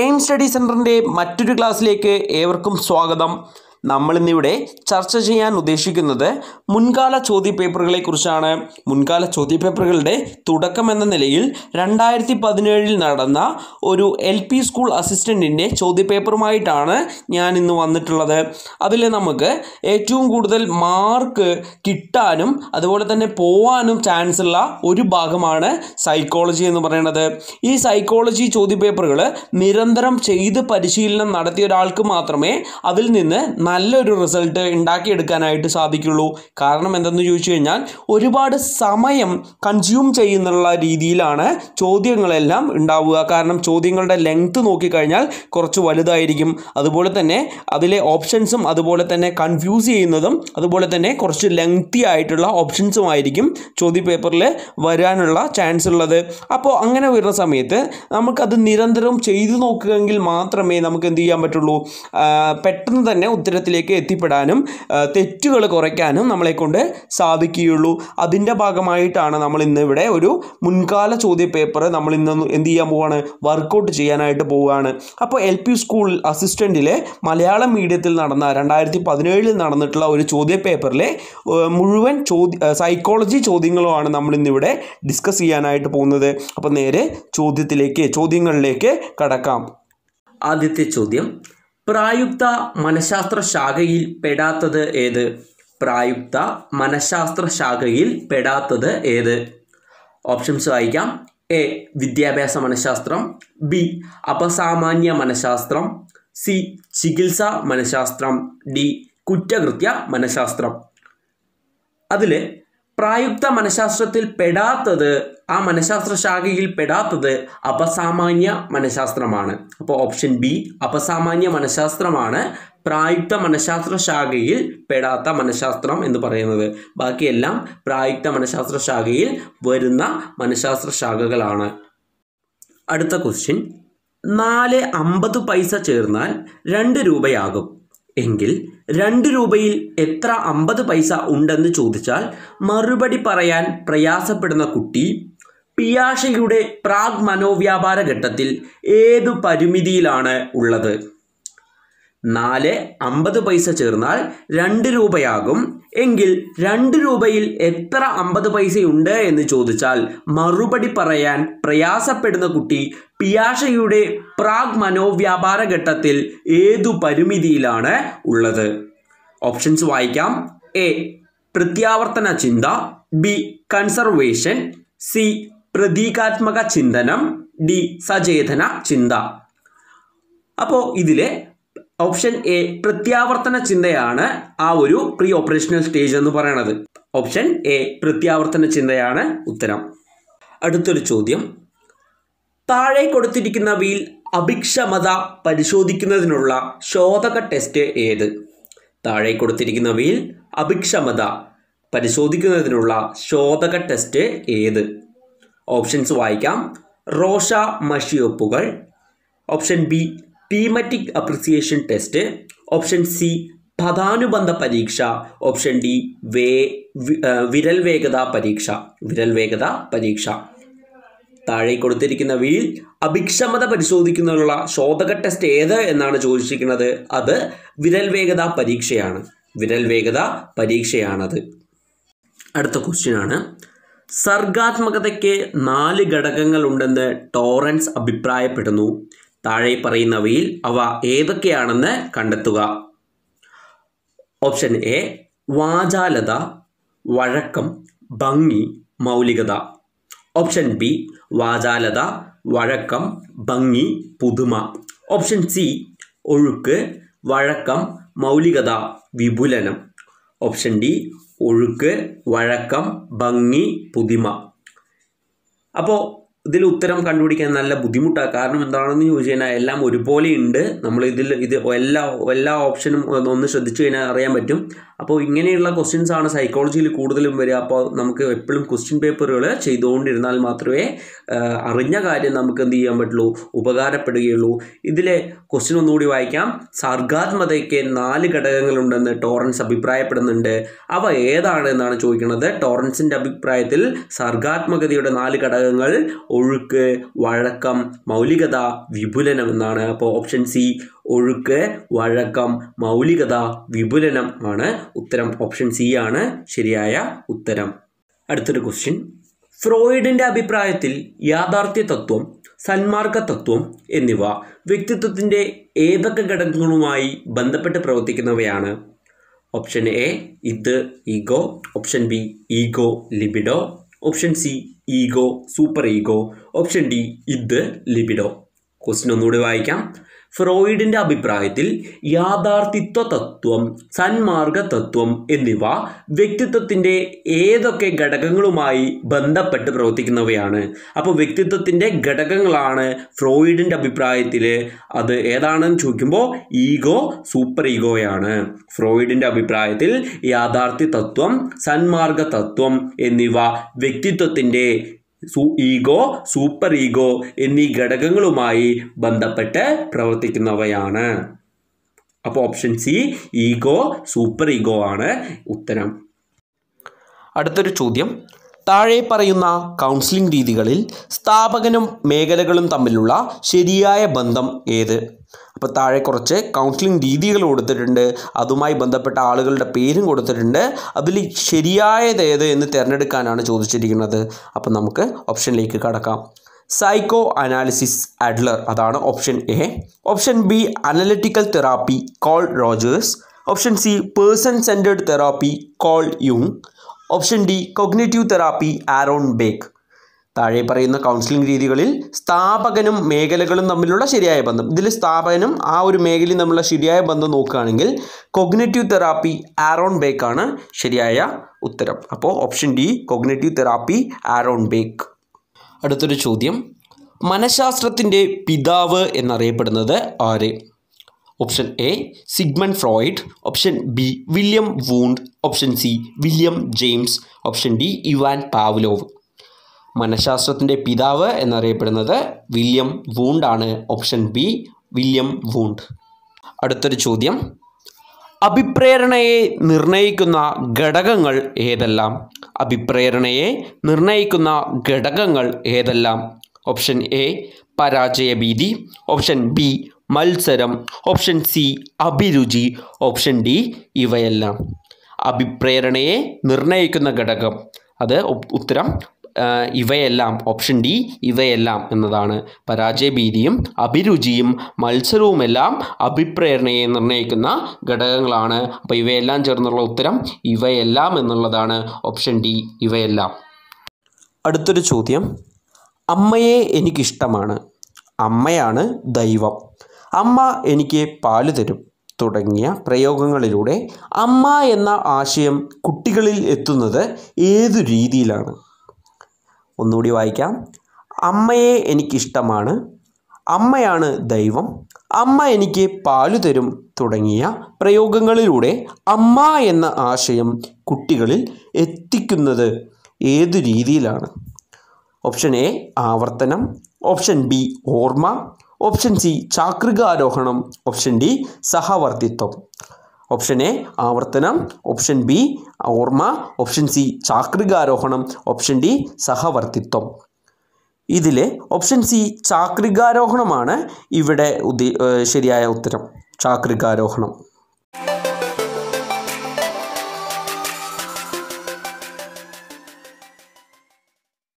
aim study സെൻറ്ററിൻ്റെ മറ്റൊരു ക്ലാസ്സിലേക്ക് ഏവർക്കും സ്വാഗതം നമ്മളിന്നിവിടെ ചർച്ച ചെയ്യാൻ ഉദ്ദേശിക്കുന്നത് മുൻകാല പേപ്പറുകളെ കുറിച്ചാണ് മുൻകാല ചോദ്യപേപ്പറുകളുടെ തുടക്കം എന്ന നിലയിൽ രണ്ടായിരത്തി പതിനേഴിൽ നടന്ന ഒരു എൽ പി സ്കൂൾ അസിസ്റ്റൻറ്റിൻ്റെ പേപ്പറുമായിട്ടാണ് ഞാൻ ഇന്ന് വന്നിട്ടുള്ളത് അതിൽ നമുക്ക് ഏറ്റവും കൂടുതൽ മാർക്ക് കിട്ടാനും അതുപോലെ തന്നെ പോവാനും ചാൻസ് ഉള്ള ഒരു ഭാഗമാണ് സൈക്കോളജി എന്ന് പറയുന്നത് ഈ സൈക്കോളജി പേപ്പറുകൾ നിരന്തരം ചെയ്ത് പരിശീലനം നടത്തിയ ഒരാൾക്ക് മാത്രമേ അതിൽ നിന്ന് നല്ലൊരു റിസൾട്ട് ഉണ്ടാക്കിയെടുക്കാനായിട്ട് സാധിക്കുള്ളൂ കാരണം എന്തെന്ന് ചോദിച്ചു കഴിഞ്ഞാൽ ഒരുപാട് സമയം കൺസ്യൂം ചെയ്യുന്നുള്ള രീതിയിലാണ് ചോദ്യങ്ങളെല്ലാം ഉണ്ടാവുക കാരണം ചോദ്യങ്ങളുടെ ലെങ്ത്ത് നോക്കിക്കഴിഞ്ഞാൽ കുറച്ച് വലുതായിരിക്കും അതുപോലെ തന്നെ അതിലെ ഓപ്ഷൻസും അതുപോലെ തന്നെ കൺഫ്യൂസ് ചെയ്യുന്നതും അതുപോലെ തന്നെ കുറച്ച് ലെങ്തി ആയിട്ടുള്ള ആയിരിക്കും ചോദ്യ പേപ്പറിൽ വരാനുള്ള ചാൻസ് ഉള്ളത് അപ്പോൾ അങ്ങനെ വരുന്ന സമയത്ത് നമുക്കത് നിരന്തരം ചെയ്തു നോക്കുകയെങ്കിൽ മാത്രമേ നമുക്ക് എന്ത് ചെയ്യാൻ പറ്റുള്ളൂ പെട്ടെന്ന് തന്നെ ഉത്തര ഉന്നതത്തിലേക്ക് എത്തിപ്പെടാനും തെറ്റുകൾ കുറയ്ക്കാനും നമ്മളെ കൊണ്ട് സാധിക്കുകയുള്ളൂ അതിൻ്റെ ഭാഗമായിട്ടാണ് നമ്മൾ ഇന്ന് ഇവിടെ ഒരു മുൻകാല ചോദ്യപേപ്പർ നമ്മൾ ഇന്ന് എന്ത് ചെയ്യാൻ പോവാണ് വർക്കൗട്ട് ചെയ്യാനായിട്ട് പോവുകയാണ് അപ്പോൾ എൽ പി സ്കൂൾ അസിസ്റ്റൻറ്റിലെ മലയാളം മീഡിയത്തിൽ നടന്ന രണ്ടായിരത്തി പതിനേഴിൽ നടന്നിട്ടുള്ള ഒരു ചോദ്യപേപ്പറിലെ മുഴുവൻ ചോദ്യ സൈക്കോളജി ചോദ്യങ്ങളുമാണ് നമ്മൾ ഇന്നിവിടെ ഡിസ്കസ് ചെയ്യാനായിട്ട് പോകുന്നത് അപ്പോൾ നേരെ ചോദ്യത്തിലേക്ക് ചോദ്യങ്ങളിലേക്ക് കടക്കാം ആദ്യത്തെ ചോദ്യം പ്രായുക്ത മനഃശാസ്ത്ര ശാഖയിൽ പെടാത്തത് ഏത് പ്രായുക്ത മനഃശാസ്ത്ര ശാഖയിൽ പെടാത്തത് ഏത് ഓപ്ഷൻസ് വായിക്കാം എ വിദ്യാഭ്യാസ മനഃശാസ്ത്രം ബി അപസാമാന്യ മനഃശാസ്ത്രം സി ചികിത്സ മനഃശാസ്ത്രം ഡി കുറ്റകൃത്യ മനഃശാസ്ത്രം അതിൽ പ്രായുക്ത മനഃശാസ്ത്രത്തിൽ പെടാത്തത് ആ മനഃശാസ്ത്ര ശാഖയിൽ പെടാത്തത് അപസാമാന്യ മനഃശാസ്ത്രമാണ് അപ്പോൾ ഓപ്ഷൻ ബി അപസാമാന്യ മനഃശാസ്ത്രമാണ് പ്രായുക്ത മനഃശാസ്ത്ര ശാഖയിൽ പെടാത്ത മനഃശാസ്ത്രം എന്ന് പറയുന്നത് ബാക്കിയെല്ലാം പ്രായുക്ത മനഃശാസ്ത്ര ശാഖയിൽ വരുന്ന മനഃശാസ്ത്ര ശാഖകളാണ് അടുത്ത ക്വസ്റ്റ്യൻ നാല് അമ്പത് പൈസ ചേർന്നാൽ രണ്ട് രൂപയാകും എങ്കിൽ രണ്ട് രൂപയിൽ എത്ര അമ്പത് പൈസ ഉണ്ടെന്ന് ചോദിച്ചാൽ മറുപടി പറയാൻ പ്രയാസപ്പെടുന്ന കുട്ടി പിയാഷയുടെ പ്രാഗ് മനോവ്യാപാര ഘട്ടത്തിൽ ഏതു പരിമിതിയിലാണ് ഉള്ളത് നാല് അമ്പത് പൈസ ചേർന്നാൽ രണ്ട് രൂപയാകും എങ്കിൽ രണ്ട് രൂപയിൽ എത്ര അമ്പത് പൈസയുണ്ട് എന്ന് ചോദിച്ചാൽ മറുപടി പറയാൻ പ്രയാസപ്പെടുന്ന കുട്ടി പിയാഷയുടെ പ്രാഗ് മനോവ്യാപാര ഘട്ടത്തിൽ ഏതു പരിമിതിയിലാണ് ഉള്ളത് ഓപ്ഷൻസ് വായിക്കാം എ പ്രത്യാവർത്തന ചിന്ത ബി കൺസർവേഷൻ സി പ്രതീകാത്മക ചിന്തനം ഡി സചേതന ചിന്ത അപ്പോൾ ഇതിലെ ഓപ്ഷൻ എ പ്രത്യാവർത്തന ചിന്തയാണ് ആ ഒരു പ്രീ ഓപ്പറേഷണൽ സ്റ്റേജ് എന്ന് പറയുന്നത് ഓപ്ഷൻ എ പ്രത്യാവർത്തന ചിന്തയാണ് ഉത്തരം അടുത്തൊരു ചോദ്യം താഴെ കൊടുത്തിരിക്കുന്നവയിൽ അഭിക്ഷമത പരിശോധിക്കുന്നതിനുള്ള ശോധക ടെസ്റ്റ് ഏത് താഴെ കൊടുത്തിരിക്കുന്നവയിൽ അഭിക്ഷമത പരിശോധിക്കുന്നതിനുള്ള ശോധക ടെസ്റ്റ് ഏത് ഓപ്ഷൻസ് വായിക്കാം റോഷ മഷിയൊപ്പുകൾ option B thematic apperception test option C പദാനുബന്ധ പരീക്ഷ ഓപ്ഷൻ ഡി വേ വിരൽ വേഗത പരീക്ഷ വിരൽ വേഗത പരീക്ഷ താഴെ കൊടുത്തിരിക്കുന്ന വീൽ അഭിക്ഷമത പരിശോധിക്കുന്നതിനുള്ള ശോധക ടെസ്റ്റ് ഏത് എന്നാണ് ചോദിച്ചിരിക്കുന്നത് അത് വിരൽ വേഗത പരീക്ഷയാണ് വിരൽ വേഗത പരീക്ഷയാണത് അടുത്ത ക്വസ്റ്റ്യൻ ആണ് സർഗാത്മകതയ്ക്ക് നാല് ഘടകങ്ങളുണ്ടെന്ന് ടോറൻസ് അഭിപ്രായപ്പെടുന്നു താഴെ പറയുന്നവയിൽ അവ ഏതൊക്കെയാണെന്ന് കണ്ടെത്തുക ഓപ്ഷൻ എ വാചാലത വഴക്കം ഭംഗി മൗലികത ഓപ്ഷൻ ബി വാചാലത വഴക്കം ഭംഗി പുതുമ ഓപ്ഷൻ സി ഒഴുക്ക് വഴക്കം മൗലികത വിപുലനം ഓപ്ഷൻ ഡി ഒഴുക്ക് വഴക്കം ഭംഗി പുതിമ അപ്പോൾ ഇതിൽ ഉത്തരം കണ്ടുപിടിക്കാൻ നല്ല ബുദ്ധിമുട്ടാണ് കാരണം എന്താണെന്ന് ചോദിച്ചു കഴിഞ്ഞാൽ എല്ലാം ഒരുപോലെ ഉണ്ട് നമ്മൾ ഇതിൽ ഇത് എല്ലാ എല്ലാ ഓപ്ഷനും ഒന്ന് ശ്രദ്ധിച്ചു കഴിഞ്ഞാൽ അറിയാൻ പറ്റും അപ്പോൾ ഇങ്ങനെയുള്ള ക്വസ്റ്റ്യൻസ് ആണ് സൈക്കോളജിയിൽ കൂടുതലും വരിക അപ്പോൾ നമുക്ക് എപ്പോഴും ക്വസ്റ്റ്യൻ പേപ്പറുകൾ ചെയ്തുകൊണ്ടിരുന്നാൽ മാത്രമേ അറിഞ്ഞ കാര്യം നമുക്ക് എന്ത് ചെയ്യാൻ പറ്റുള്ളൂ ഉപകാരപ്പെടുകയുള്ളൂ ഇതിലെ ക്വസ്റ്റ്യൻ ഒന്നുകൂടി വായിക്കാം സർഗാത്മതയ്ക്ക് നാല് ഘടകങ്ങളുണ്ടെന്ന് ടോറൻസ് അഭിപ്രായപ്പെടുന്നുണ്ട് അവ ഏതാണ് എന്നാണ് ചോദിക്കുന്നത് ടോറൻസിൻ്റെ അഭിപ്രായത്തിൽ സർഗാത്മകതയുടെ നാല് ഘടകങ്ങൾ ഒഴുക്ക് വഴക്കം മൗലികത വിപുലനം എന്നാണ് അപ്പോൾ ഓപ്ഷൻ സി ഒഴുക്ക് വഴക്കം മൗലികത വിപുലനം ആണ് ഉത്തരം ഓപ്ഷൻ സി ആണ് ശരിയായ ഉത്തരം അടുത്തൊരു ക്വസ്റ്റ്യൻ ഫ്രോയിഡിൻ്റെ അഭിപ്രായത്തിൽ യാഥാർത്ഥ്യ തത്വം സന്മാർഗ തത്വം എന്നിവ വ്യക്തിത്വത്തിൻ്റെ ഏതൊക്കെ ഘടകങ്ങളുമായി ബന്ധപ്പെട്ട് പ്രവർത്തിക്കുന്നവയാണ് ഓപ്ഷൻ എ ഇത് ego option B ego libido option C ego super ego option D ഇത് ലിബിഡോ ക്വസ്റ്റിൻ ഒന്നുകൂടി വായിക്കാം ഫ്രോയിഡിൻ്റെ അഭിപ്രായത്തിൽ യാഥാർത്ഥിത്വ തത്വം സന്മാർഗ തത്വം എന്നിവ വ്യക്തിത്വത്തിൻ്റെ ഏതൊക്കെ ഘടകങ്ങളുമായി ബന്ധപ്പെട്ട് പ്രവർത്തിക്കുന്നവയാണ് അപ്പോൾ വ്യക്തിത്വത്തിൻ്റെ ഘടകങ്ങളാണ് ഫ്രോയിഡിൻ്റെ അഭിപ്രായത്തിൽ അത് ഏതാണെന്ന് ചോദിക്കുമ്പോൾ ഈഗോ സൂപ്പർ ഈഗോയാണ് ഫ്രോയിഡിൻ്റെ അഭിപ്രായത്തിൽ യാഥാർത്ഥ്യ തത്വം സന്മാർഗ തത്വം എന്നിവ വ്യക്തിത്വത്തിൻ്റെ ഈഗോ സൂപ്പർ ഈഗോ എന്നീ ഘടകങ്ങളുമായി ബന്ധപ്പെട്ട് പ്രവർത്തിക്കുന്നവയാണ് അപ്പോൾ option C ego super ego ആണ് ഉത്തരം അടുത്തൊരു ചോദ്യം താഴെ പറയുന്ന കൗൺസിലിംഗ് രീതികളിൽ സ്ഥാപകനും മേഖലകളും തമ്മിലുള്ള ശരിയായ ബന്ധം ഏത് അപ്പോൾ താഴെ കുറച്ച് കൗൺസിലിംഗ് രീതികൾ കൊടുത്തിട്ടുണ്ട് അതുമായി ബന്ധപ്പെട്ട ആളുകളുടെ പേരും കൊടുത്തിട്ടുണ്ട് അതിൽ ശരിയായത് ഏത് എന്ന് തിരഞ്ഞെടുക്കാനാണ് ചോദിച്ചിരിക്കുന്നത് അപ്പോൾ നമുക്ക് ഓപ്ഷനിലേക്ക് കടക്കാം സൈക്കോ അനാലിസിസ് അഡ്ലർ അതാണ് option A option B analytical therapy Carl Rogers option C person centred therapy Carl യുങ് option D cognitive therapy Aaron Beck താഴെ പറയുന്ന കൗൺസിലിംഗ് രീതികളിൽ സ്ഥാപകനും മേഖലകളും തമ്മിലുള്ള ശരിയായ ബന്ധം ഇതിൽ സ്ഥാപകനും ആ ഒരു മേഖലയും തമ്മിലുള്ള ശരിയായ ബന്ധം നോക്കുകയാണെങ്കിൽ കൊഗ്നേറ്റീവ് തെറാപ്പി ആരോൺ ബേക്ക് ആണ് ശരിയായ ഉത്തരം അപ്പോൾ option D cognitive therapy Aaron Beck അടുത്തൊരു ചോദ്യം മനഃശാസ്ത്രത്തിൻ്റെ പിതാവ് എന്നറിയപ്പെടുന്നത് ആര് option A Sigmund Freud option B William Wundt option C William James option D Ivan Pavlov മനഃശാസ്ത്രത്തിൻ്റെ പിതാവ് എന്നറിയപ്പെടുന്നത് വില്യം വൂണ്ടാണ് ഓപ്ഷൻ ബി വില്യം വൂണ്ട് അടുത്തൊരു ചോദ്യം അഭിപ്രേരണയെ നിർണയിക്കുന്ന ഘടകങ്ങൾ ഏതെല്ലാം അഭിപ്രേരണയെ നിർണയിക്കുന്ന ഘടകങ്ങൾ ഏതെല്ലാം ഓപ്ഷൻ എ പരാജയ ഭീതി ഓപ്ഷൻ ബി മത്സരം ഓപ്ഷൻ സി അഭിരുചി ഓപ്ഷൻ ഡി ഇവയെല്ലാം അഭിപ്രേരണയെ നിർണയിക്കുന്ന ഘടകം അത് ഉത്തരം ഇവയെല്ലാം ഓപ്ഷൻ ഡി ഇവയെല്ലാം എന്നതാണ് പരാജയഭീതിയും അഭിരുചിയും മത്സരവുമെല്ലാം അഭിപ്രേരണയെ നിർണ്ണയിക്കുന്ന ഘടകങ്ങളാണ് അപ്പോൾ ഇവയെല്ലാം ചേർന്നുള്ള ഉത്തരം ഇവയെല്ലാം എന്നുള്ളതാണ് ഓപ്ഷൻ ഡി ഇവയെല്ലാം അടുത്തൊരു ചോദ്യം അമ്മയെ എനിക്കിഷ്ടമാണ് അമ്മയാണ് ദൈവം അമ്മ എനിക്ക് പാല് തരും തുടങ്ങിയ പ്രയോഗങ്ങളിലൂടെ അമ്മ എന്ന ആശയം കുട്ടികളിൽ എത്തുന്നത് ഏതു രീതിയിലാണ് ഒന്നുകൂടി വായിക്കാം അമ്മയെ എനിക്കിഷ്ടമാണ് അമ്മയാണ് ദൈവം അമ്മ എനിക്ക് പാല് തരും തുടങ്ങിയ പ്രയോഗങ്ങളിലൂടെ അമ്മ എന്ന ആശയം കുട്ടികളിൽ എത്തിക്കുന്നത് ഏതു രീതിയിലാണ് ഓപ്ഷൻ എ ആവർത്തനം ഓപ്ഷൻ ബി ഓർമ്മ ഓപ്ഷൻ സി ചാക്രിക ആരോഹണം ഓപ്ഷൻ ഡി സഹവർത്തിത്വം ഓപ്ഷൻ എ ആവർത്തനം ഓപ്ഷൻ ബി ഓർമ്മ ഓപ്ഷൻ സി ചാക്രിക ആരോഹണം ഓപ്ഷൻ ഡി സഹവർത്തിത്വം ഇതിൽ ഓപ്ഷൻ സി ചാക്രികാരോഹണമാണ് ഇവിടെ ശരിയായ ഉത്തരം ചാക്രികാരോഹണം